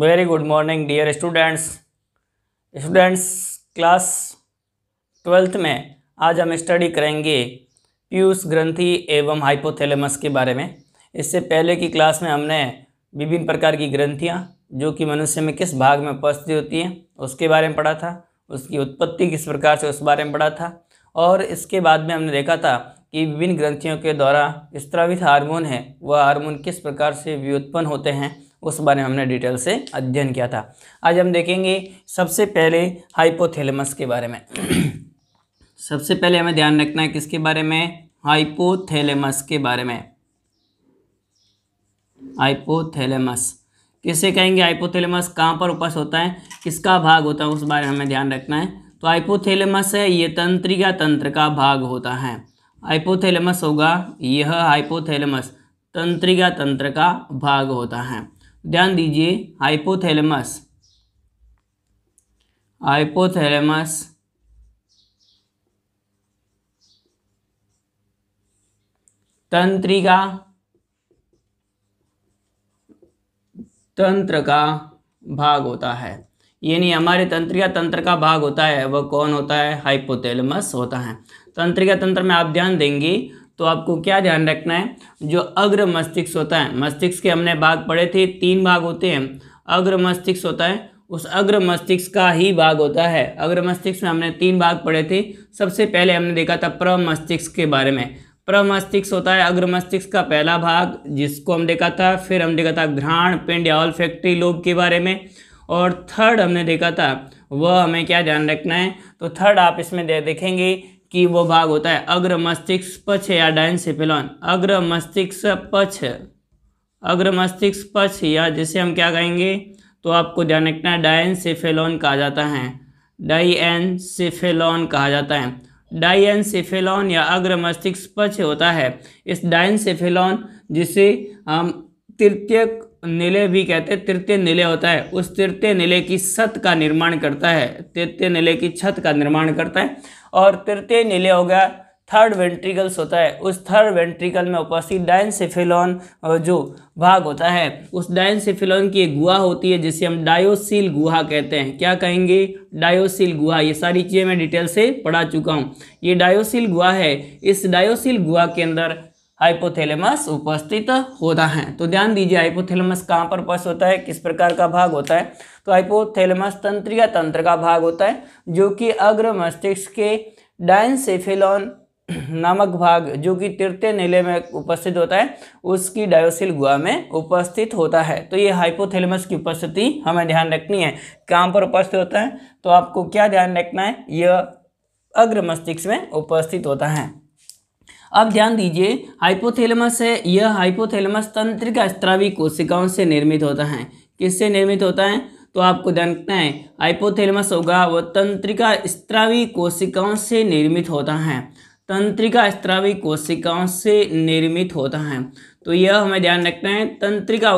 very good morning dear students students class twelfth में आज हम स्टडी करेंगे पीयूष ग्रंथि एवं हाइपोथैलेमस के बारे में इससे पहले की क्लास में हमने विभिन्न प्रकार की ग्रंथियाँ जो कि मनुष्य में किस भाग में उपस्थित होती हैं उसके बारे में पढ़ा था उसकी उत्पत्ति किस प्रकार से उस बारे में पढ़ा था और इसके बाद में हमने देखा था कि विभिन्न ग्रंथियों के द्वारा स्त्रावित हार्मोन है वह हार्मोन किस प्रकार से व्युत्पन्न होते हैं उस बारे में हमने डिटेल से अध्ययन किया था आज हम देखेंगे सबसे पहले हाइपोथैलेमस के बारे में सबसे पहले हमें ध्यान रखना है किसके बारे में हाइपोथैलेमस के बारे में हाइपोथैलेमस किसे कहेंगे हाइपोथैलेमस कहाँ पर उपस्थित होता है किसका भाग होता है उस बारे में हमें ध्यान रखना है तो हाइपोथैलेमस है ये तंत्रिका तंत्र का भाग होता है हाइपोथैलेमस होगा यह हाइपोथैलेमस तंत्रिका तंत्र का भाग होता है ध्यान दीजिए हाइपोथैलेमस हाइपोथैलेमस तंत्रिका तंत्र का भाग होता है यानी हमारे तंत्रिका तंत्र का भाग होता है वह कौन होता है हाइपोथैलेमस होता है तंत्रिका तंत्र में आप ध्यान देंगे तो आपको क्या ध्यान रखना है जो अग्र मस्तिष्क होता है मस्तिष्क के हमने भाग पढ़े थे तीन भाग होते हैं अग्र मस्तिष्क होता है उस अग्र मस्तिष्क का ही भाग होता है अग्र मस्तिष्क में हमने तीन भाग पढ़े थे सबसे पहले हमने देखा था प्रमस्तिष्क के बारे में प्रमस्तिष्क होता है अग्र मस्तिष्क का पहला भाग जिसको हम देखा था फिर हम देखा था घ्राण पिंड या ऑलफैक्ट्री फैक्ट्री लोब के बारे में और थर्ड हमने देखा था वह हमें क्या ध्यान रखना है तो थर्ड आप इसमें देखेंगे वो भाग होता है अग्र मस्तिष्क पक्ष या डायन सिपिलॉन अग्र मस्तिष्क पक्ष अग्र मस्तिष्क पक्ष या जिसे हम क्या कहेंगे तो आपको ध्यान रखना डायन सिफेलॉन कहा जाता है एन सिफेलॉन कहा जाता है एन सिफेलॉन या अग्र मस्तिष्क पक्ष होता है इस डाइन सिफेलॉन जिसे हम तृतीयक निलय भी कहते हैं तृतीय निलय होता है उस तृतीय निलय की छत का निर्माण करता है तृतीय निलय की छत का निर्माण करता है और तृतीय निलय हो गया थर्ड वेंट्रिकल्स होता है उस थर्ड वेंट्रिकल में उपस्थित डायनसिफिलॉन जो भाग होता है उस सेफिलोन की एक गुहा होती है जिसे हम डायोसिल गुहा कहते हैं क्या कहेंगे डायोसील गुहा ये सारी चीज़ें मैं डिटेल से पढ़ा चुका हूँ ये डायोसील गुहा है इस डायोसिल गुहा के अंदर हाइपोथैलेमस उपस्थित होता है तो ध्यान दीजिए हाइपोथैलेमस कहाँ पर उपस्थित होता है किस प्रकार का भाग होता है तो हाइपोथैलेमस तंत्रिका तंत्र का भाग होता है जो कि अग्र मस्तिष्क के डायनसेफेलॉन नामक भाग जो कि तृतीय नीले में उपस्थित होता है उसकी डायोसिल गुहा में उपस्थित होता है तो ये हाइपोथैलेमस की उपस्थिति हमें ध्यान रखनी है कहाँ पर उपस्थित होता है तो आपको क्या ध्यान रखना है यह अग्र मस्तिष्क में उपस्थित होता है अब ध्यान दीजिए हाइपोथैलेमस है यह हाइपोथैलेमस तंत्रिका स्त्रावी कोशिकाओं से निर्मित होता है किससे निर्मित होता है तो आपको ध्यान रखना है हाइपोथैलेमस होगा वह तंत्रिका स्त्रावी कोशिकाओं से निर्मित होता है तंत्रिका स्त्रावी कोशिकाओं से निर्मित होता है तो यह हमें ध्यान रखना है तंत्रिका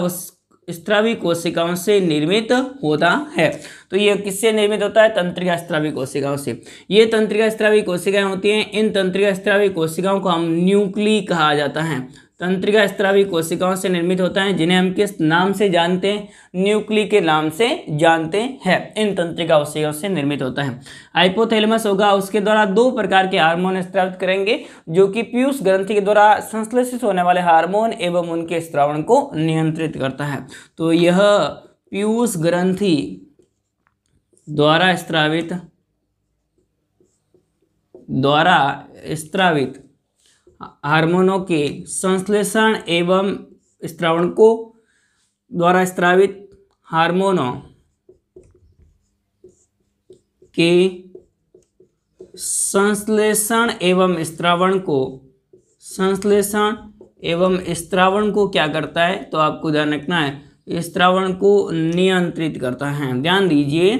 स्त्रावी कोशिकाओं से निर्मित होता है तो ये किससे निर्मित होता है तंत्रिका स्त्रावी कोशिकाओं से ये तंत्रिका स्त्रावी कोशिकाएं होती हैं इन तंत्रिका स्त्रावी कोशिकाओं को हम न्यूक्ली कहा जाता है तंत्रिका स्त्रावी कोशिकाओं से निर्मित होता है जिन्हें हम किस नाम से जानते हैं न्यूक्ली के नाम से जानते हैं इन तंत्रिका कोशिकाओं से निर्मित होता है आइपोथेलमस होगा उसके द्वारा दो प्रकार के हार्मोन स्त्रावित करेंगे जो कि पीयूष ग्रंथि के द्वारा संश्लेषित होने वाले हार्मोन एवं उनके स्त्रावण को नियंत्रित करता है तो यह पीयूष ग्रंथि द्वारा स्त्रावित द्वारा स्त्रावित हार्मोनों के संश्लेषण एवं श्रावणकों द्वारा स्त्रावित हार्मोनों के संश्लेषण एवं स्त्रावण को संश्लेषण एवं स्त्रावण को क्या करता है तो आपको ध्यान रखना है स्त्रावण को नियंत्रित करता है ध्यान दीजिए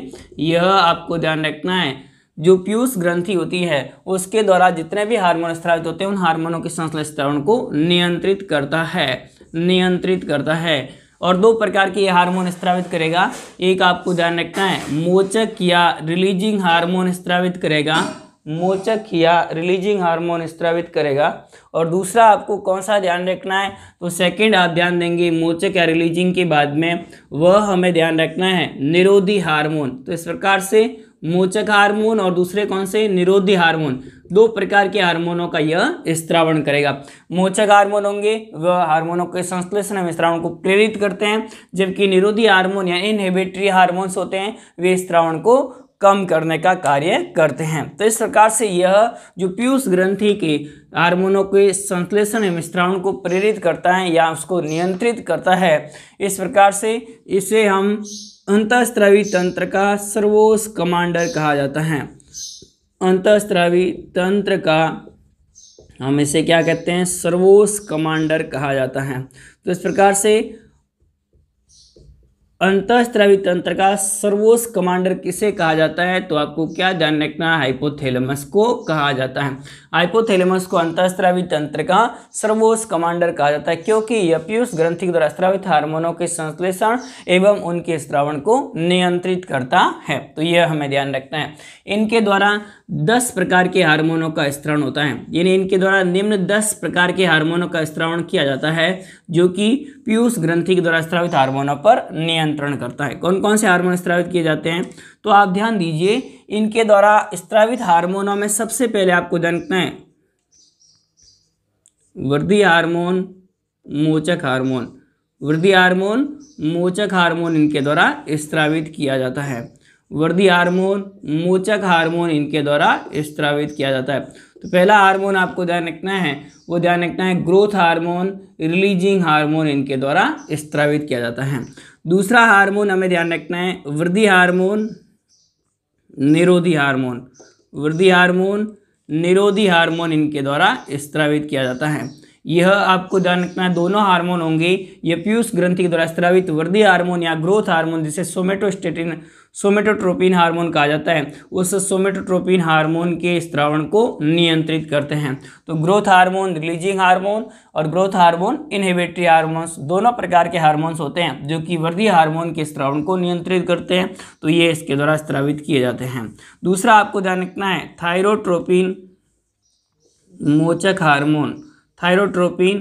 यह आपको ध्यान रखना है जो पीयूष ग्रंथि होती है उसके द्वारा जितने भी हार्मोन स्त्रावित होते हैं उन हार्मोनों के संश्लेषण को नियंत्रित करता है नियंत्रित करता है और दो प्रकार के ये हार्मोन स्त्रावित करेगा एक आपको ध्यान रखना है मोचक या रिलीजिंग हार्मोन स्त्रावित करेगा मोचक या रिलीजिंग हार्मोन स्त्रावित करेगा और दूसरा आपको कौन सा ध्यान रखना है तो सेकंड आप ध्यान देंगे मोचक या रिलीजिंग के बाद में वह हमें ध्यान रखना है निरोधी हार्मोन तो इस प्रकार से मोचक हार्मोन और दूसरे कौन से निरोधी हार्मोन दो प्रकार के हार्मोनों का यह स्त्रावण करेगा मोचक हार्मोन होंगे वह हार्मोनों के संश्लेषण में स्त्रावण को प्रेरित करते हैं जबकि निरोधी हार्मोन या इनहेबिटरी हार्मोन्स होते हैं वे स्त्रावण को कम करने का कार्य करते हैं तो इस प्रकार से यह जो पीयूष ग्रंथि के हार्मोनों के संश्लेषण एवं स्त्रावण को प्रेरित करता है या उसको नियंत्रित करता है इस प्रकार से इसे हम अंतस्त्रावी तंत्र का सर्वोच्च कमांडर कहा जाता है अंतस्त्रावी तंत्र का हम इसे क्या कहते हैं सर्वोच्च कमांडर कहा जाता है तो इस प्रकार से अंतस्त्रावी तंत्र का सर्वोच्च कमांडर किसे कहा जाता है तो आपको क्या ध्यान रखना है हाइपोथेलमस को कहा जाता है हाइपोथेलमस को अंतस्त्रावी तंत्र का सर्वोच्च कमांडर कहा जाता है क्योंकि यह पीयूष ग्रंथि द्वारा स्त्रावित हार्मोनों के संश्लेषण एवं उनके श्रावण को नियंत्रित करता है तो यह हमें ध्यान रखना है इनके द्वारा दस प्रकार के हार्मोनों का स्त्रावण होता है यानी इनके द्वारा निम्न दस प्रकार के हार्मोनों का स्त्रावण किया जाता है जो कि पीयूष ग्रंथि के द्वारा स्त्रावित हार्मोनों पर नियंत्रित नियंत्रण करता है कौन कौन से हार्मोन स्त्रावित किए जाते हैं तो आप ध्यान दीजिए इनके द्वारा स्त्रावित हार्मोनों में सबसे पहले आपको जानना है वृद्धि हार्मोन मोचक हार्मोन वृद्धि हार्मोन मोचक हार्मोन इनके द्वारा स्त्रावित किया जाता है वृद्धि हार्मोन मोचक हार्मोन इनके द्वारा स्त्रावित किया जाता है तो पहला हार्मोन आपको ध्यान रखना है वो ध्यान रखना है ग्रोथ हार्मोन रिलीजिंग हार्मोन इनके द्वारा स्त्रावित किया जाता है दूसरा हार्मोन हमें ध्यान रखना है वृद्धि हार्मोन निरोधी हार्मोन वृद्धि हार्मोन निरोधी हार्मोन इनके द्वारा स्त्रावित किया जाता है यह आपको ध्यान रखना है दोनों हार्मोन होंगे यह पीयूष ग्रंथि के द्वारा स्त्रावित वृद्धि हार्मोन या ग्रोथ हार्मोन जिसे सोमेटोस्टेटिन सोमेटोट्रोपिन हार्मोन कहा जाता है उस सोमेटोट्रोपिन हार्मोन के स्त्रावण को नियंत्रित करते हैं तो ग्रोथ हार्मोन रिलीजिंग हार्मोन और ग्रोथ हार्मोन इनहेबिटरी हार्मोन्स दोनों प्रकार के हार्मोन्स होते हैं जो कि वर्दी हार्मोन के स्त्रावण को नियंत्रित करते हैं तो ये इसके द्वारा स्त्रावित किए जाते हैं दूसरा आपको ध्यान रखना है थायरोट्रोपिन मोचक हार्मोन थायरोट्रोपिन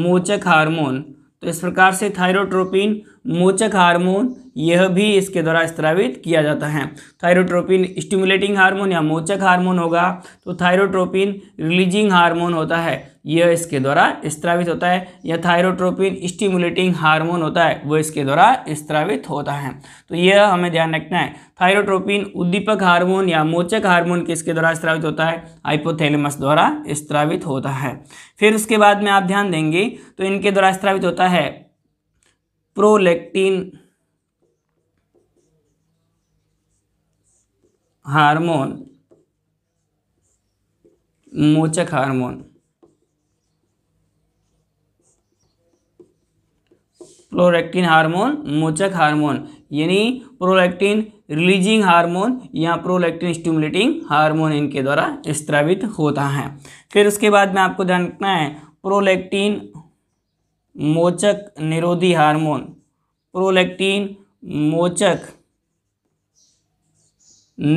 मोचक हार्मोन तो इस प्रकार से थायरोट्रोपिन मोचक हार्मोन यह भी इसके द्वारा स्त्रावित किया जाता है थायरोट्रोपिन स्टिमुलेटिंग हार्मोन या मोचक हार्मोन होगा तो थायरोट्रोपिन रिलीजिंग हार्मोन होता है यह इसके द्वारा स्त्रावित होता है या थायरोट्रोपिन स्टिमुलेटिंग हार्मोन होता है वो इसके द्वारा स्त्रावित होता है तो यह हमें ध्यान रखना है थायरोट्रोपिन उद्दीपक हार्मोन या मोचक हार्मोन किसके द्वारा स्त्रावित होता है हाइपोथैलेमस द्वारा स्त्रावित होता है फिर उसके बाद में आप ध्यान देंगे तो इनके द्वारा स्त्रावित होता है प्रोलेक्टिन हार्मोन मोचक हार्मोन प्रोलैक्टिन हार्मोन मोचक हार्मोन यानी प्रोलैक्टिन रिलीजिंग हार्मोन या प्रोलैक्टिन स्टिमुलेटिंग हार्मोन इनके द्वारा स्त्रावित होता है फिर उसके बाद में आपको ध्यान रखना है प्रोलैक्टिन मोचक निरोधी हार्मोन प्रोलैक्टिन मोचक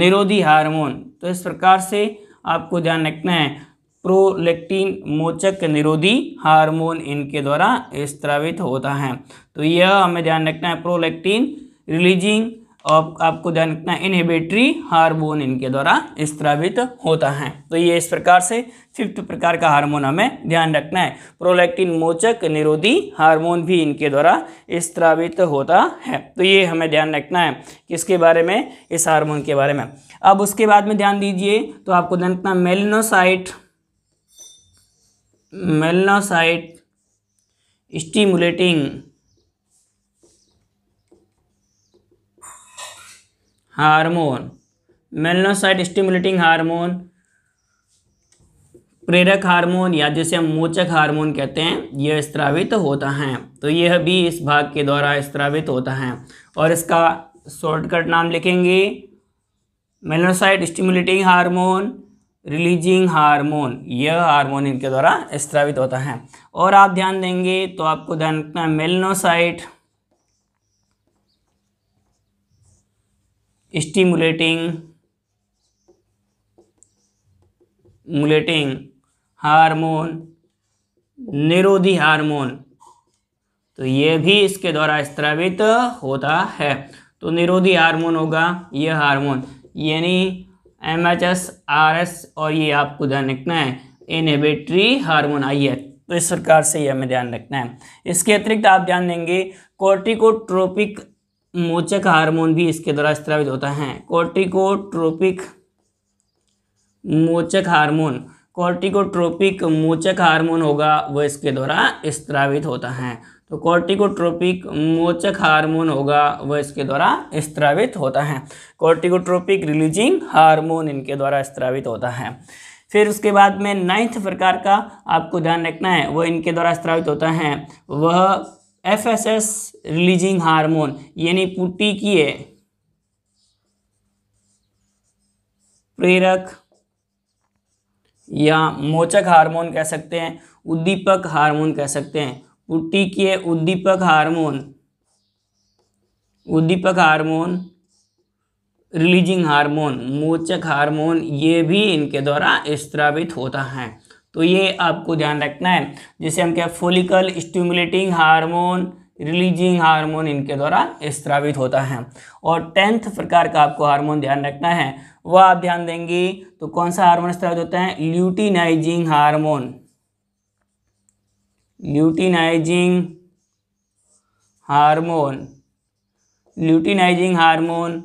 निरोधी हार्मोन तो इस प्रकार से आपको ध्यान रखना है प्रोलेक्टिन मोचक निरोधी हार्मोन इनके द्वारा स्त्रावित होता है तो यह हमें ध्यान रखना है प्रोलेक्टिन रिलीजिंग और आपको ध्यान रखना है इनहिबिटरी हार्मोन इनके द्वारा स्त्रावित होता है तो ये इस प्रकार से फिफ्थ प्रकार का हार्मोन हमें ध्यान रखना है प्रोलेक्टिन मोचक निरोधी हार्मोन भी इनके द्वारा स्त्रावित होता है तो ये हमें ध्यान रखना है किसके बारे में इस हार्मोन के बारे में अब उसके बाद में ध्यान दीजिए तो आपको ध्यान रखना melanocyte melanocyte stimulating hormone melanocyte stimulating hormone प्रेरक हार्मोन या जिसे हम मोचक हार्मोन कहते हैं यह स्त्रावित होता है तो यह भी इस भाग के द्वारा स्त्रावित होता है और इसका शॉर्टकट नाम लिखेंगे melanocyte stimulating hormone releasing hormone यह हार्मोन इनके द्वारा स्त्रावित होता है और आप ध्यान देंगे तो आपको ध्यान रखना है मेलनोसाइट स्टिमुलेटिंग मुलेटिंग हार्मोन निरोधी हार्मोन तो यह भी इसके द्वारा स्त्रावित होता है तो निरोधी हार्मोन होगा यह हार्मोन यानी M H S R S और ये आपको ध्यान रखना है इनहिबिटरी हार्मोन आई है तो इस प्रकार से ये हमें ध्यान रखना है इसके अतिरिक्त आप ध्यान देंगे कोर्टिकोट्रोपिक मोचक हार्मोन भी इसके द्वारा स्त्रावित होता है कोर्टिकोट्रोपिक मोचक हार्मोन कोर्टिकोट्रोपिक मोचक हार्मोन होगा वो इसके द्वारा स्त्रावित होता है तो कॉर्टिकोट्रोपिक मोचक हार्मोन होगा वह इसके द्वारा स्त्रावित होता है कॉर्टिकोट्रोपिक रिलीजिंग हार्मोन इनके द्वारा स्त्रावित होता है फिर उसके बाद में नाइन्थ प्रकार का आपको ध्यान रखना है वह इनके द्वारा स्त्रावित होता है वह F S S releasing hormone यानी पुट्टी किए प्रेरक या मोचक हार्मोन कह सकते हैं उद्दीपक हार्मोन कह सकते हैं पुट्टी के उद्दीपक हार्मोन उद्दीपक हार्मोन रिलीजिंग हार्मोन मोचक हार्मोन ये भी इनके द्वारा स्त्रावित होता है तो ये आपको ध्यान रखना है जैसे हम क्या follicle stimulating hormone releasing hormone इनके द्वारा स्त्रावित होता है और टेंथ प्रकार का आपको हार्मोन ध्यान रखना है वह आप ध्यान देंगे तो कौन सा हार्मोन स्त्रावित होता है luteinizing hormone luteinizing hormone luteinizing hormone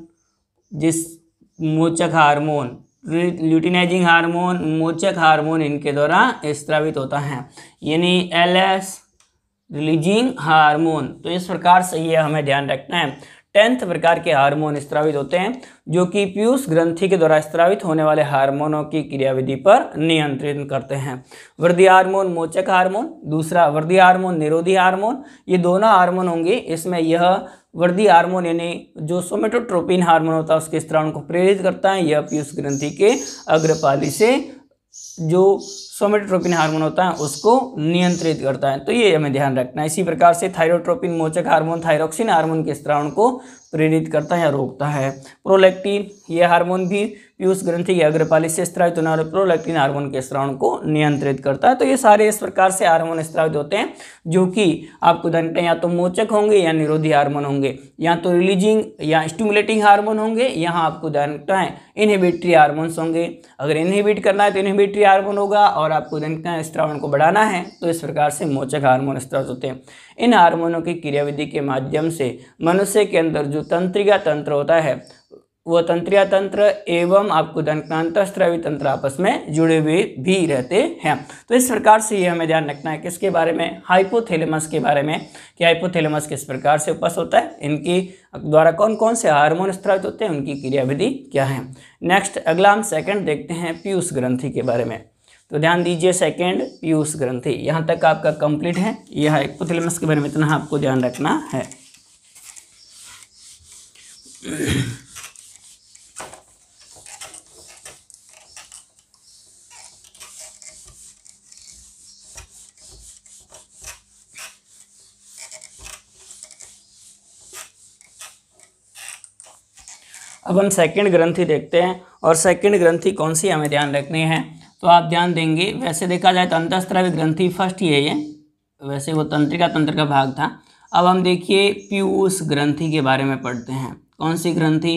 जिस मोचक हार्मोन ल्यूटिनाइजिंग हार्मोन मोचक हार्मोन इनके द्वारा स्त्रावित होता है यानी एल एस रिलीजिंग हार्मोन तो इस प्रकार से ये हमें ध्यान रखना है टेंथ प्रकार के हार्मोन स्त्रावित होते हैं जो कि पीयूष ग्रंथि के द्वारा स्त्रावित होने वाले हार्मोनों की क्रियाविधि पर नियंत्रित करते हैं वृद्धि हार्मोन मोचक हार्मोन दूसरा वृद्धि हार्मोन निरोधी हार्मोन ये दोनों हार्मोन होंगे इसमें यह वृद्धि हार्मोन यानी जो सोमेटोट्रोपिन हार्मोन होता है उसके स्त्रावण को प्रेरित करता है यह पीयूष ग्रंथि के अग्रपाली से जो सोमेटोट्रोपिन हार्मोन होता है उसको नियंत्रित करता है तो ये हमें ध्यान रखना है इसी प्रकार से थायरोट्रोपिन मोचक हार्मोन थायरोक्सिन हार्मोन के स्त्रावण को प्रेरित करता है या रोकता है प्रोलेक्टिन ये हार्मोन भी पीयूष ग्रंथि के अग्रपाली से स्त्रावित होने वाले प्रोलैक्टिन हार्मोन के स्त्रावण को नियंत्रित करता है तो ये सारे इस प्रकार से हार्मोन स्त्रावित होते हैं जो कि आपको धनते या तो मोचक होंगे या निरोधी हार्मोन होंगे या तो रिलीजिंग या स्टिमुलेटिंग हार्मोन होंगे यहाँ आपको धनता है इनहिबिट्री हार्मोन्स होंगे अगर इनहिबिट करना है तो इनहिबिट्री हार्मोन होगा और आपको धनता है को बढ़ाना है तो इस प्रकार से मोचक हार्मोन स्त्रावित होते हैं इन हार्मोनों की क्रियाविधि के माध्यम से मनुष्य के अंदर जो तंत्रिका तंत्र होता है वह तंत्रिया तंत्र एवं आपको दंडकांतस्त्रावी तंत्र आपस में जुड़े हुए भी रहते हैं तो इस प्रकार से ये हमें ध्यान रखना है किसके बारे में हाइपोथेलेमस के बारे में कि हाइपोथेलेमस किस प्रकार से उपस्थित होता है इनकी द्वारा कौन कौन से हार्मोन स्त्रावित होते हैं उनकी क्रियाविधि क्या है नेक्स्ट अगला हम सेकेंड देखते हैं पीयूष ग्रंथि के बारे में तो ध्यान दीजिए सेकेंड पीयूष ग्रंथि यहाँ तक आपका कंप्लीट है यह हाइपोथेलेमस के बारे में इतना आपको ध्यान रखना है अब हम सेकंड ग्रंथि देखते हैं और सेकंड ग्रंथि कौन सी हमें ध्यान रखनी है तो आप ध्यान देंगे वैसे देखा जाए तो अंतस्त्रावी ग्रंथि फर्स्ट ही है ये वैसे वो तंत्रिका तंत्र का भाग था अब हम देखिए पीयूष ग्रंथि के बारे में पढ़ते हैं कौन सी ग्रंथि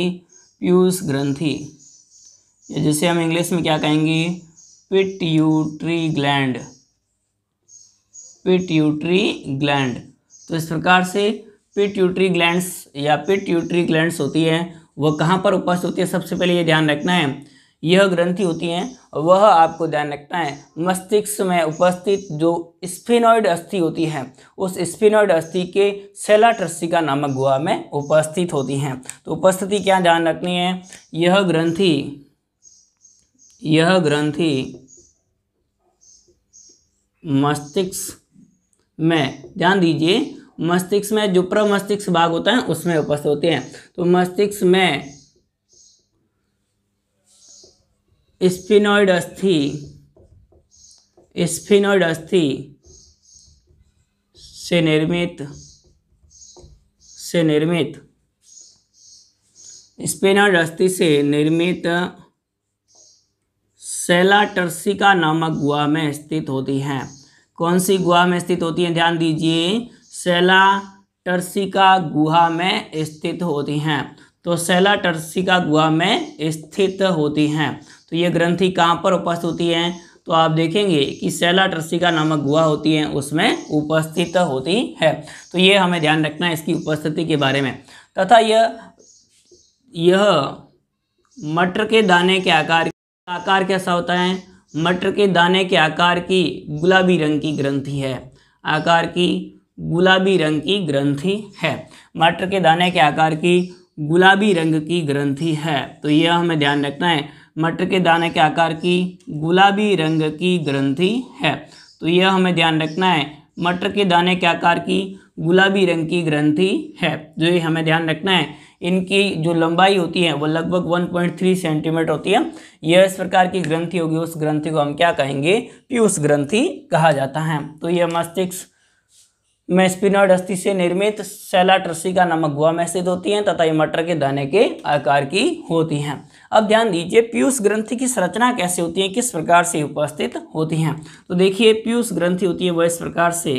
पीयूष ग्रंथि जिसे हम इंग्लिश में क्या कहेंगे पिट्यूट्री ग्लैंड पिट्यूटरी ग्लैंड तो इस प्रकार से पिट्यूटरी ग्लैंड्स या पिट्यूटरी ग्लैंड्स होती हैं वह कहाँ पर उपस्थित होती है सबसे पहले ये ध्यान रखना है यह ग्रंथि होती हैं वह आपको ध्यान रखना है मस्तिष्क में उपस्थित जो स्पिनॉइड अस्थि होती है उस स्पिनॉइड अस्थि के सेला ट्रस्सिका नामक गुहा में उपस्थित होती हैं तो उपस्थिति क्या ध्यान रखनी है यह ग्रंथि यह ग्रंथि मस्तिष्क में ध्यान दीजिए मस्तिष्क में जो प्रमस्तिष्क भाग होता है उसमें उपस्थित होते हैं तो मस्तिष्क में स्पिनोइड अस्थि स्पिनोइड अस्थि से निर्मित से निर्मित स्पिनोइड अस्थि से निर्मित सेलाटर्सिका नामक गुहा में स्थित होती है कौन सी गुहा में स्थित होती है ध्यान दीजिए सेला टर्सिका गुहा में स्थित होती हैं तो सेला टर्सिका गुहा में स्थित होती हैं तो ये ग्रंथि कहाँ पर उपस्थित होती हैं तो आप देखेंगे कि सेला टर्सिका नामक गुहा होती है उसमें उपस्थित होती है तो ये हमें ध्यान रखना है इसकी उपस्थिति के बारे में तथा यह यह मटर के दाने के आकार आकार कैसा होता है मटर के दाने के आकार की गुलाबी रंग की ग्रंथि है आकार की गुलाबी रंग की ग्रंथि है मटर के दाने के आकार की गुलाबी रंग की ग्रंथि है तो यह हमें ध्यान रखना है मटर के दाने के आकार की गुलाबी रंग की ग्रंथि है तो यह हमें ध्यान रखना है मटर के दाने के आकार की गुलाबी रंग की ग्रंथि है जो ये हमें ध्यान रखना है इनकी जो लंबाई होती है वो लगभग 1.3 सेंटीमीटर होती है यह इस प्रकार की ग्रंथि होगी उस ग्रंथि को हम क्या कहेंगे पीयूष ग्रंथि कहा जाता है तो यह मस्तिष्क मेस्पिनॉइड अस्थि से निर्मित का नमक गुआ में स्थित होती हैं तथा ये मटर के दाने के आकार की होती हैं अब ध्यान दीजिए पीयूष ग्रंथि की संरचना कैसे होती है किस प्रकार से उपस्थित होती हैं तो देखिए पीयूष ग्रंथि होती है वह इस प्रकार से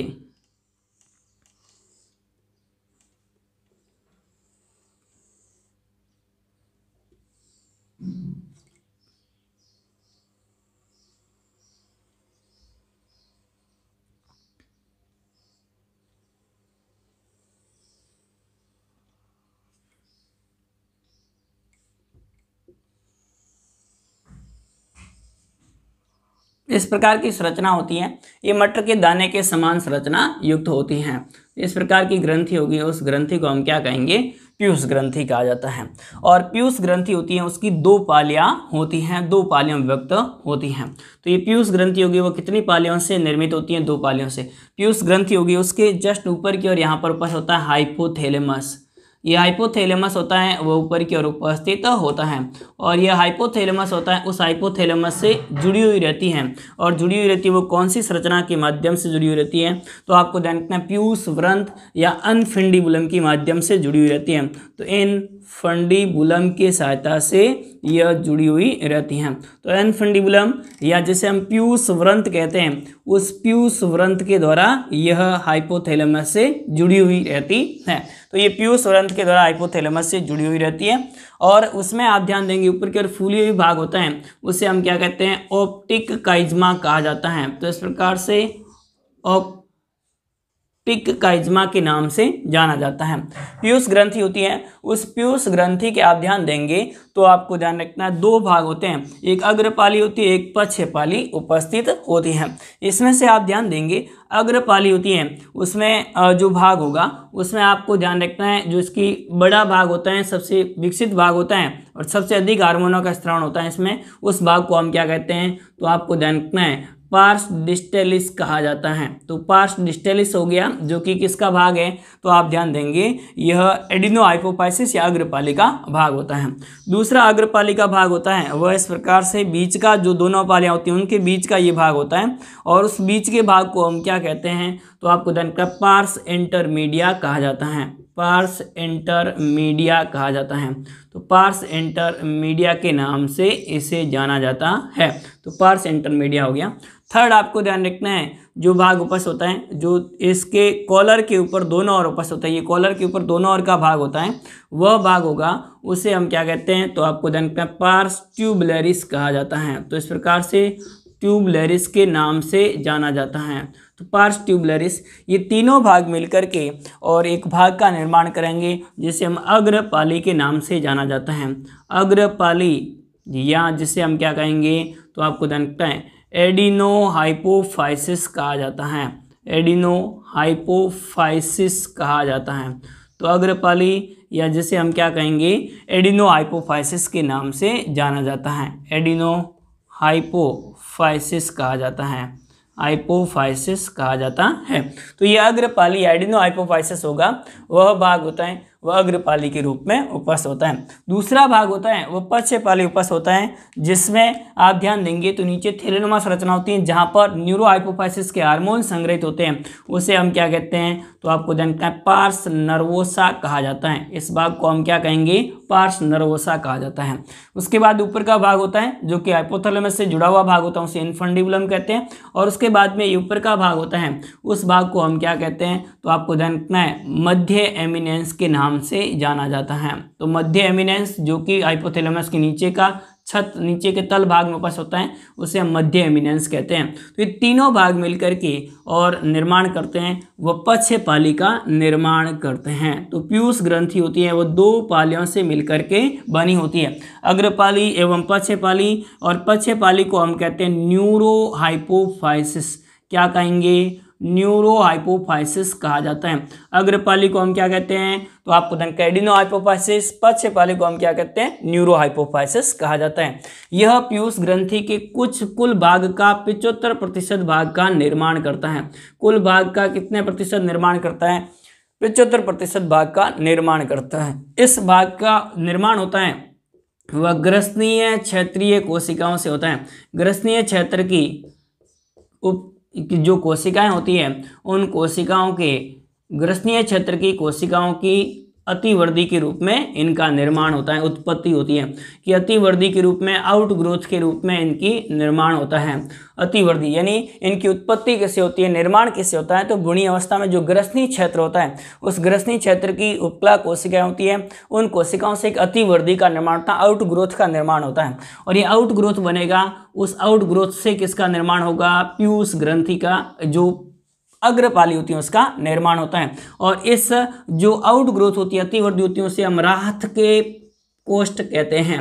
इस प्रकार की संरचना होती है ये मटर के दाने के समान संरचना युक्त होती हैं इस प्रकार की ग्रंथि होगी उस ग्रंथि को हम क्या कहेंगे पीयूष ग्रंथि कहा जाता है और पीयूष ग्रंथि होती है उसकी दो पालियाँ होती हैं दो पालियों में व्यक्त होती हैं तो ये पीयूष ग्रंथि होगी वो कितनी पालियों से निर्मित होती हैं दो पालियों से पीयूष ग्रंथि होगी उसके जस्ट ऊपर की और यहाँ पर पर होता है हाइपोथेलेमस यह हाइपोथेलेमस होता है वो ऊपर की ओर उपस्थित होता है और यह हाइपोथेलेमस होता है उस हाइपोथेलेमस से जुड़ी हुई रहती है और जुड़ी हुई रहती है वो कौन सी संरचना के माध्यम से जुड़ी हुई रहती है तो आपको ध्यान रखना है प्यूस व्रंथ या अनफिंडिबुलम के माध्यम से जुड़ी हुई रहती है तो इन फंडीबुलम की सहायता से यह जुड़ी हुई रहती हैं तो एन फंडीबुलम या जिसे हम प्यूस व्रंत कहते हैं उस प्यूस व्रंत के द्वारा यह हाइपोथैलेमस से जुड़ी हुई रहती है तो ये प्यूस व्रंत के द्वारा हाइपोथैलेमस से जुड़ी हुई रहती है और उसमें आप ध्यान देंगे ऊपर की ओर फूली हुई भाग होता है उसे हम क्या कहते हैं ऑप्टिक काइजमा कहा जाता है तो इस प्रकार से ऑप पिक काइजमा के नाम से जाना जाता है पीयूष ग्रंथि होती है उस पीयूष ग्रंथि के आप ध्यान देंगे तो आपको ध्यान रखना है दो भाग होते हैं एक अग्रपाली होती है एक पक्षपाली उपस्थित होती है इसमें से आप ध्यान देंगे अग्रपाली होती है उसमें जो भाग होगा उसमें आपको ध्यान रखना है जो इसकी बड़ा भाग होता है सबसे विकसित भाग होता है और सबसे अधिक हारमोनों का स्त्रावण होता है इसमें उस भाग को हम क्या कहते हैं तो आपको ध्यान रखना है पार्स डिस्टेलिस कहा जाता है तो पार्स डिस्टेलिस हो गया जो कि किसका भाग है तो आप ध्यान देंगे यह एडिनो हाइपोपाइसिस या अग्रपालिका भाग होता है दूसरा अग्रपालिका भाग होता है वह इस प्रकार से बीच का जो दोनों पालियाँ होती हैं उनके बीच का ये भाग होता है और उस बीच के भाग को हम क्या कहते हैं तो आपको ध्यान पार्स इंटरमीडिया कहा जाता है पार्स इंटर मीडिया कहा जाता है तो पार्स इंटर मीडिया के नाम से इसे जाना जाता है तो पार्स इंटर मीडिया हो गया थर्ड आपको ध्यान रखना है जो भाग उपस्थ होता है जो इसके कॉलर के ऊपर दोनों ओर उपस्थ होता है ये कॉलर के ऊपर दोनों ओर का भाग होता है वह भाग होगा उसे हम क्या कहते हैं तो आपको ध्यान रखना पार्स ट्यूबलेरिस कहा जाता है तो इस प्रकार से ट्यूबलरिस के नाम से जाना जाता है तो पार्स ट्यूबलरिस ये तीनों भाग मिलकर के और एक भाग का निर्माण करेंगे जिसे हम अग्रपाली के नाम से जाना जाता है अग्रपाली या जिसे हम क्या कहेंगे तो आपको जानता है एडिनो हाइपोफाइसिस कहा जाता है एडिनो हाइपोफाइसिस कहा जाता है तो अग्रपाली या जिसे हम क्या कहेंगे एडिनो हाइपोफाइसिस के नाम से जाना जाता है एडिनो हाइपो फाइसिस कहा जाता है आइपोफाइसिस कहा जाता है तो यह अग्रपाली आइडिनो आइपोफाइसिस होगा वह भाग होता है वह अग्रपाली के रूप में उपस्थ होता है दूसरा भाग होता है वो पाली उपस्थ होता है जिसमें आप ध्यान देंगे तो नीचे थेलेनुमा संरचना होती है जहां पर न्यूरो हाइपोफाइसिस के हार्मोन संग्रहित होते हैं उसे हम क्या कहते हैं तो आपको ध्यान है पार्स नर्वोसा कहा जाता है इस भाग को हम क्या कहेंगे पार्स नर्वोसा कहा जाता है उसके बाद ऊपर का भाग होता है जो कि हाइपोथैलेमस से जुड़ा हुआ भाग होता है उसे इन्फंडिबुलम कहते हैं और उसके बाद में ऊपर का भाग होता है उस भाग को हम क्या कहते हैं तो आपको ध्यान है मध्य एमिनेंस के नाम नाम से जाना जाता है तो मध्य एमिनेंस जो कि आइपोथेलमस के नीचे का छत नीचे के तल भाग में उपस्थित होता है उसे हम मध्य एमिनेंस कहते हैं तो ये तीनों भाग मिलकर के और निर्माण करते हैं वो पक्ष पाली का निर्माण करते हैं तो पीयूष ग्रंथि होती है वो दो पालियों से मिलकर के बनी होती है अग्रपाली एवं पक्ष पाली और पक्ष पाली को हम कहते हैं न्यूरो हाइपोफाइसिस क्या कहेंगे न्यूरोहाइपोफाइसिस कहा जाता है अग्रपाली को हम क्या कहते हैं तो आपको कैडिनो हाइपोफाइसिस पक्षपाली को हम क्या कहते हैं न्यूरोहाइपोफाइसिस कहा जाता है यह पीयूष ग्रंथि के कुछ कुल भाग का पिचहत्तर प्रतिशत भाग का निर्माण करता है कुल भाग का कितने प्रतिशत निर्माण करता है पिचहत्तर प्रतिशत भाग का निर्माण करता है इस भाग का निर्माण होता है वह ग्रसनीय क्षेत्रीय कोशिकाओं से होता है ग्रसनीय क्षेत्र की की जो कोशिकाएं होती हैं उन कोशिकाओं के ग्रसनीय क्षेत्र की कोशिकाओं की अतिवर्दी के रूप में इनका निर्माण होता है उत्पत्ति होती है कि अतिवर्दी के रूप में आउट ग्रोथ के रूप में इनकी निर्माण होता है अतिवर्दी यानी इनकी उत्पत्ति कैसे होती है निर्माण कैसे होता है तो गुणी अवस्था में जो ग्रसनी क्षेत्र होता है उस ग्रसनी क्षेत्र की उपला कोशिकाएं होती है उन कोशिकाओं से एक अतिवर्दी का निर्माण होता है आउट ग्रोथ का निर्माण होता है और ये आउट ग्रोथ बनेगा उस आउट ग्रोथ से किसका निर्माण होगा पीयूष ग्रंथि का जो अग्रपाली होती है उसका निर्माण होता है और इस जो आउट ग्रोथ होती है अतिवर्ध द्युतियों से हम राहत के कोष्ठ कहते हैं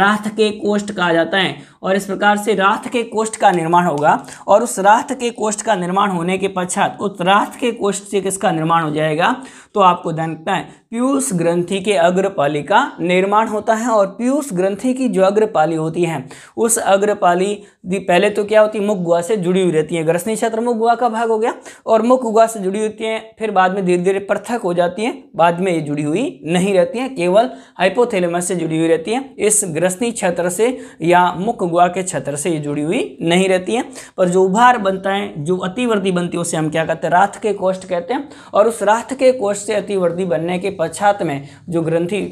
राहत के कोष्ठ कहा जाता है और इस प्रकार से राहत के कोष्ठ का निर्माण होगा और उस राहत के कोष्ठ का निर्माण होने के पश्चात उस राहत के कोष्ठ से किसका निर्माण हो जाएगा तो आपको रखना है पीयूष ग्रंथि के अग्रपाली का निर्माण होता है और पीयूष ग्रंथि की जो अग्रपाली होती है उस अग्रपाली पहले तो क्या होती है मुख गुआ से जुड़ी हुई रहती है ग्रसनी क्षेत्र मुख गुआ का भाग हो गया और मुख गुआ से जुड़ी होती है फिर बाद में धीरे धीरे पृथक हो जाती है बाद में ये जुड़ी हुई नहीं रहती है केवल हाइपोथेलेमस से जुड़ी हुई रहती है इस ग्रसनी क्षेत्र से या मुख गुआ के क्षेत्र से ये जुड़ी हुई नहीं रहती है पर जो उभार बनता है जो अतिवर्ती बनती है उसे हम क्या कहते हैं राथ के कोष्ठ कहते हैं और उस राथ के कोष्ठ से अतिवर्दी बनने के पश्चात में जो ग्रंथि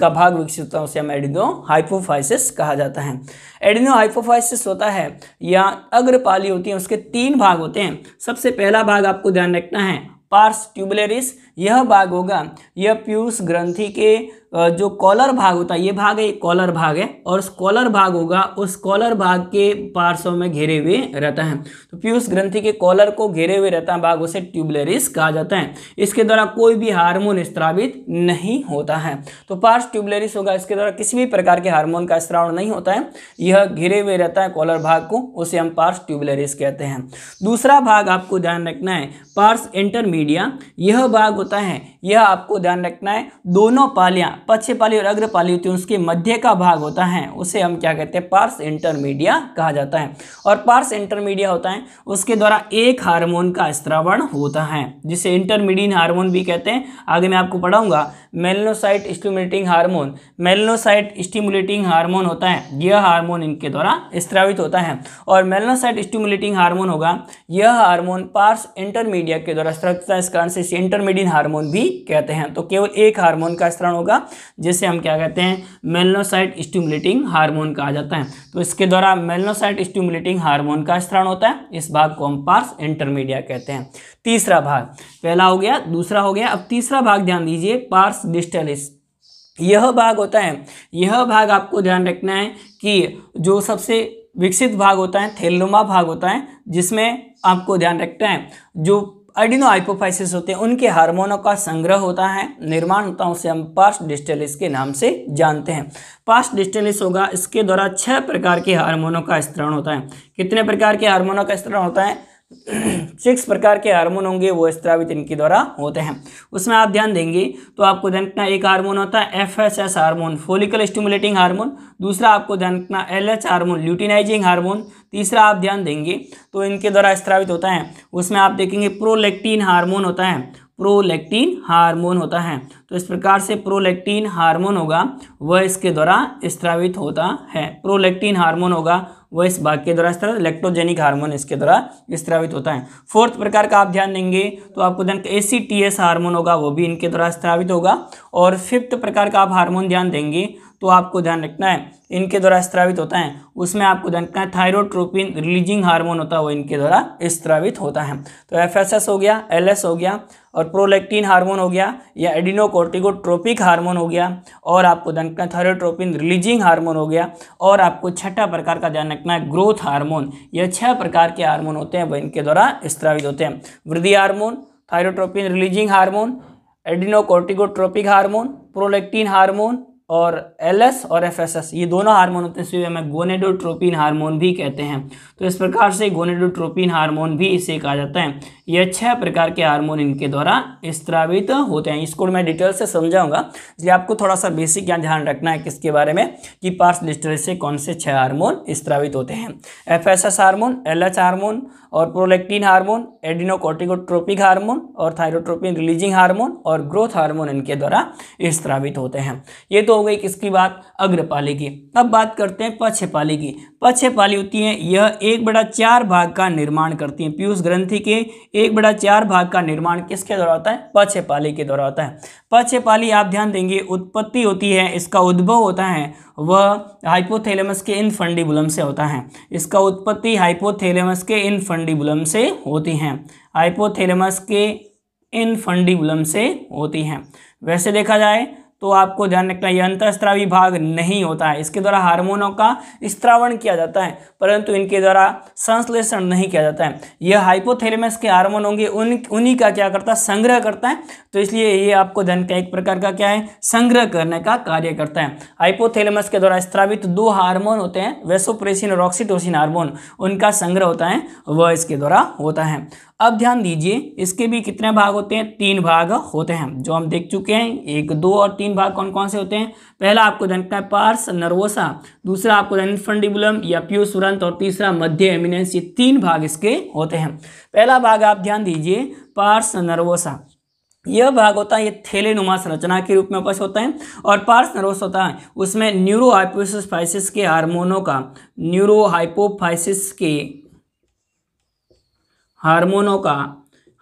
का भाग विकसित होता है उसे हम एडिनो हाइपोफाइसिस कहा जाता है एडिनो हाइपोफाइसिस होता है या अग्रपाली होती है उसके तीन भाग होते हैं सबसे पहला भाग आपको ध्यान रखना है पार्स ट्यूबलेरिस यह भाग होगा यह पीयूष ग्रंथि के जो कॉलर भाग होता है ये भाग है कॉलर भाग है और उस कॉलर भाग होगा उस कॉलर भाग के पार्श्व में घेरे हुए रहता है तो पीयूष ग्रंथि के कॉलर को घेरे हुए रहता भाग उसे ट्यूबलेरिस कहा जाता है इसके द्वारा कोई भी हार्मोन स्त्रावित नहीं होता है तो पार्श ट्यूबलेरिस होगा इसके द्वारा किसी भी प्रकार के हार्मोन का स्त्रावण नहीं होता है यह घेरे हुए रहता है कॉलर भाग को उसे हम पार्श ट्यूबलेरिस कहते हैं दूसरा भाग आपको ध्यान रखना है पार्श इंटरमीडिया यह भाग होता है यह आपको ध्यान रखना है दोनों पालियाँ पक्ष पाली और अग्रपाली होती है उसके मध्य का भाग होता है उसे हम क्या कहते हैं पार्स इंटरमीडिया कहा जाता है और पार्स इंटरमीडिया होता है उसके द्वारा एक हार्मोन का स्त्रावण होता है जिसे इंटरमीडियन हार्मोन भी कहते हैं आगे मैं आपको पढ़ाऊंगा melanocyte stimulating hormone melanocyte stimulating hormone होता है यह हार्मोन इनके द्वारा स्त्रावित होता है और मेलनोसाइट स्टिमुलेटिंग हार्मोन होगा यह हार्मोन पार्स इंटरमीडिया के द्वारा स्त्रावित होता है इस कारण से इसे इंटरमीडियन हार्मोन भी कहते हैं तो केवल एक हार्मोन का स्त्रावण होगा जिसे हम क्या कहते हैं मेलनोसाइट स्टिमुलेटिंग हार्मोन कहा जाता है तो इसके द्वारा मेलनोसाइट स्टिमुलेटिंग हार्मोन का स्त्राण होता है इस भाग को हम पार्स इंटरमीडिया कहते हैं तीसरा भाग पहला हो गया दूसरा हो गया अब तीसरा भाग ध्यान दीजिए पार्स डिस्टलिस यह भाग होता है यह भाग आपको ध्यान रखना है कि जो सबसे विकसित भाग होता है थेलोमा भाग होता है जिसमें आपको ध्यान रखना है जो अडिनो आइपोफाइसिस होते हैं उनके हार्मोनों का संग्रह होता है निर्माण होता है उसे हम पास्ट डिस्टेलिस के नाम से जानते हैं पास्ट डिस्टेलिस होगा इसके द्वारा छह प्रकार के हार्मोनों का स्तरण होता है कितने प्रकार के हार्मोनों का स्तरण होता है सिक्स प्रकार के हार्मोन होंगे वो स्त्रावित इनके द्वारा होते हैं उसमें आप ध्यान देंगे तो आपको ध्यान रखना एक हार्मोन होता है F S S hormone follicle stimulating hormone दूसरा आपको ध्यान रखना L H hormone luteinizing hormone तीसरा आप ध्यान देंगे तो इनके द्वारा स्त्रावित होता है उसमें आप देखेंगे प्रोलेक्टीन हार्मोन होता है प्रोलेक्टिन हार्मोन होता है तो इस प्रकार से प्रोलेक्टिन हार्मोन होगा वह इसके द्वारा स्त्रावित होता है प्रोलेक्टिन हार्मोन होगा वह इस भाग के द्वारा स्त्र लेक्टोजेनिक हार्मोन इसके द्वारा स्त्रावित होता है फोर्थ प्रकार का आप ध्यान देंगे तो आपको ध्यान A C T S hormone होगा वो भी इनके द्वारा स्त्रावित होगा और फिफ्थ प्रकार का आप हार्मोन ध्यान देंगे तो आपको ध्यान रखना है इनके द्वारा स्त्रावित होता है उसमें आपको ध्यान रखना है थायरोट्रोपिन रिलीजिंग हार्मोन होता है वो इनके द्वारा स्त्रावित होता है तो एफ हो गया एल हो गया और प्रोलेक्टिन हार्मोन हो गया या एडिनोकोर्टिकोट्रोपिक हार्मोन हो गया और आपको ध्यान रखना है थायरोट्रोपिन रिलीजिंग हार्मोन हो गया और आपको छठा प्रकार का ध्यान रखना है ग्रोथ हार्मोन यह छह प्रकार के हार्मोन होते हैं वह इनके द्वारा स्त्रावित होते हैं वृद्धि hormone thyrotropin releasing hormone adenocorticotropic hormone prolactin hormone और एस और एस ये दोनों हार्मोन होते हैं इसलिए हमें गोनेडोट्रोपिन हार्मोन भी कहते हैं तो इस प्रकार से गोनेडोट्रोपिन हार्मोन भी इसे कहा जाता है ये छह प्रकार के हार्मोन इनके द्वारा स्त्रावित होते हैं इसको मैं डिटेल से समझाऊंगा इसलिए आपको थोड़ा सा बेसिक यहाँ ध्यान रखना है किसके बारे में कि पार्स डिस्टरेज से कौन से छह हार्मोन स्त्रावित होते हैं F S S hormone L H hormone और प्रोलेक्टिन हार्मोन एडिनोकोटिकोट्रोपिक हार्मोन और थायरोट्रोपिन रिलीजिंग हार्मोन और ग्रोथ हार्मोन इनके द्वारा स्त्रावित होते हैं ये तो हो गई किसकी बात अग्रपाली की अब बात करते हैं पक्षपाली की पक्षपाली होती है यह एक बड़ा चार भाग का निर्माण करती है पीयूष ग्रंथि के एक बड़ा चार भाग का निर्माण किसके द्वारा होता है पक्षपाली के द्वारा होता है पक्षपाली आप ध्यान देंगे उत्पत्ति होती है इसका उद्भव होता है वह हाइपोथेलेमस के इन फंडीबुलम से होता है इसका उत्पत्ति हाइपोथेलेमस के इन फंडीबुलम से होती है हाइपोथेलेमस के इन फंडीबुलम से होती है वैसे देखा जाए तो आपको ध्यान रखना यह अंतस्त्रावी भाग नहीं होता है इसके द्वारा हार्मोनों का स्त्रावण किया जाता है परंतु इनके द्वारा संश्लेषण नहीं किया जाता है यह हाइपोथेलेमस के हार्मोन होंगे उन उन्हीं का क्या करता है संग्रह करता है तो इसलिए ये आपको ध्यान का एक प्रकार का क्या है संग्रह करने का कार्य करता है हाइपोथेलेमस के द्वारा स्त्रावित दो हार्मोन होते हैं वेसोप्रेसिन और ऑक्सीटोसिन हार्मोन उनका संग्रह होता है वह इसके द्वारा होता है अब ध्यान दीजिए इसके भी कितने भाग होते हैं तीन भाग होते हैं जो हम देख चुके हैं एक दो और तीन भाग कौन कौन से होते हैं पहला आपको जानना है पार्स नर्वोसा दूसरा आपको जानना फंडिबुलम या प्यूसुरंत और तीसरा मध्य एमिनेंस ये तीन भाग इसके होते हैं पहला भाग आप ध्यान दीजिए पार्स नर्वोसा यह भाग होता है ये थैलेनुमा संरचना के रूप में उपस्थित होता है और पार्स नर्वस होता है उसमें न्यूरोहाइपोफाइसिस के हार्मोनों का न्यूरोहाइपोफाइसिस के हार्मोनों का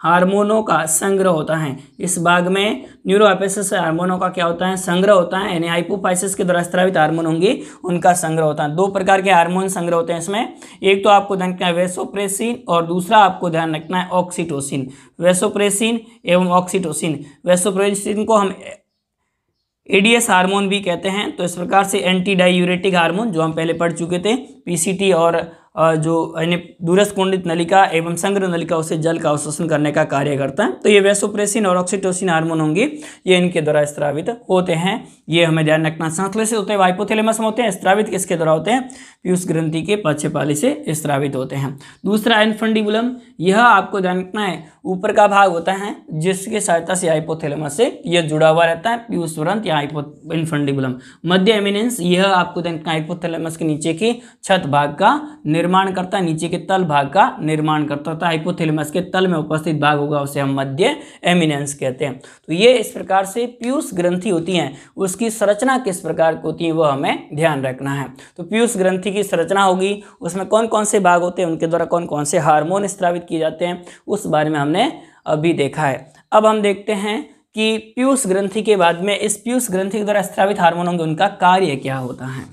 हार्मोनों का संग्रह होता है इस भाग में न्यूरोपेसिस हार्मोनों का क्या होता है संग्रह होता है यानी हाइपोपाइसिस के द्वारा स्त्रावित हार्मोन होंगे उनका संग्रह होता है दो प्रकार के हार्मोन संग्रह होते हैं इसमें एक तो आपको ध्यान रखना है वेसोप्रेसिन और दूसरा आपको ध्यान रखना है ऑक्सीटोसिन वेसोप्रेसिन एवं ऑक्सीटोसिन वेसोप्रेसिन को हम एडीएस हार्मोन भी कहते हैं तो इस प्रकार से एंटी डायूरेटिक हार्मोन जो हम पहले पढ़ चुके थे पीसीटी और जो यानी दूरस्थ कुंडित नलिका एवं संग्र नलिकाओं से जल का अवशोषण करने का कार्य करता है तो ये वैसोप्रेसिन और ऑक्सीटोसिन हार्मोन होंगे ये इनके द्वारा स्त्रावित होते हैं ये हमें ध्यान रखना संश्लेषित होते हैं वाइपोथेलेमस में होते हैं स्त्रावित किसके द्वारा होते हैं पीयूष ग्रंथि के पाली से स्त्रावित होते हैं दूसरा एनफंडिबुलम यह आपको ध्यान रखना है ऊपर का भाग होता है जिसके सहायता से आइपोथेलेमस से यह जुड़ा हुआ रहता है पीयूष तुरंत या हाइपो इनफंडिबुलम मध्य एमिनेंस यह आपको ध्यान रखना आइपोथेलेमस के नीचे के छत भाग का निर्माण करता है नीचे के तल भाग का निर्माण करता होता है हाइपोथेलमस के तल में उपस्थित भाग होगा उसे हम मध्य एमिनेंस कहते हैं तो ये इस प्रकार से पीयूष ग्रंथि होती हैं उसकी संरचना किस प्रकार की होती है वो हमें ध्यान रखना है तो पीयूष ग्रंथि की संरचना होगी उसमें कौन कौन से भाग होते हैं उनके द्वारा कौन कौन से हार्मोन स्त्रावित किए जाते हैं उस बारे में हमने अभी देखा है अब हम देखते हैं कि पीयूष ग्रंथि के बाद में इस पीयूष ग्रंथि के द्वारा स्त्रावित हार्मोन होंगे उनका कार्य क्या होता है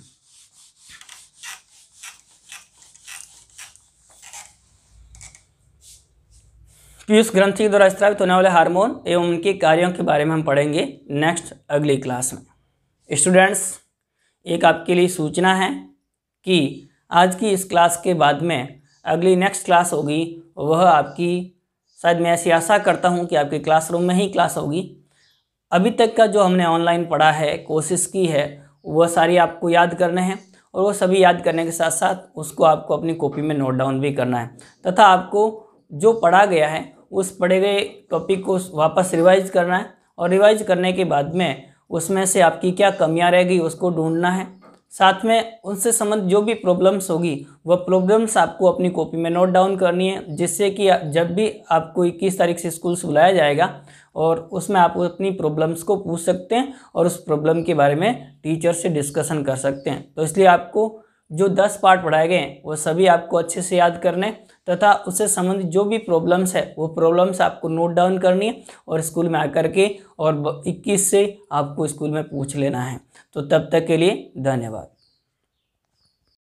कि ग्रंथि के द्वारा स्त्रावित होने वाले हार्मोन एवं उनके कार्यों के बारे में हम पढ़ेंगे नेक्स्ट अगली क्लास में स्टूडेंट्स एक आपके लिए सूचना है कि आज की इस क्लास के बाद में अगली नेक्स्ट क्लास होगी वह आपकी शायद मैं ऐसी आशा करता हूँ कि आपके क्लासरूम में ही क्लास होगी अभी तक का जो हमने ऑनलाइन पढ़ा है कोशिश की है वह सारी आपको याद करने हैं और वो सभी याद करने के साथ साथ उसको आपको अपनी कॉपी में नोट डाउन भी करना है तथा आपको जो पढ़ा गया है उस पढ़े गए टॉपिक को वापस रिवाइज करना है और रिवाइज करने के बाद में उसमें से आपकी क्या कमियाँ रहेगी उसको ढूंढना है साथ में उनसे संबंध जो भी प्रॉब्लम्स होगी वह प्रॉब्लम्स आपको अपनी कॉपी में नोट डाउन करनी है जिससे कि जब भी आपको इक्कीस तारीख से स्कूल से बुलाया जाएगा और उसमें आप अपनी प्रॉब्लम्स को पूछ सकते हैं और उस प्रॉब्लम के बारे में टीचर से डिस्कशन कर सकते हैं तो इसलिए आपको जो दस पार्ट पढ़ाए गए हैं वो सभी आपको अच्छे से याद करने तथा उससे संबंधित जो भी प्रॉब्लम्स है वो प्रॉब्लम्स आपको नोट डाउन करनी है और स्कूल में आकर के और 21 से आपको स्कूल में पूछ लेना है तो तब तक के लिए धन्यवाद